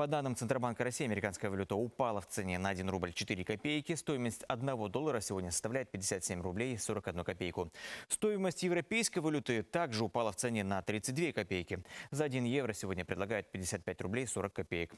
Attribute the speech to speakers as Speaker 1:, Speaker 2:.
Speaker 1: По данным Центробанка России, американская валюта упала в цене на 1 рубль 4 копейки. Стоимость 1 доллара сегодня составляет 57 рублей 41 копейку. Стоимость европейской валюты также упала в цене на 32 копейки. За 1 евро сегодня предлагают 55 рублей 40 копеек.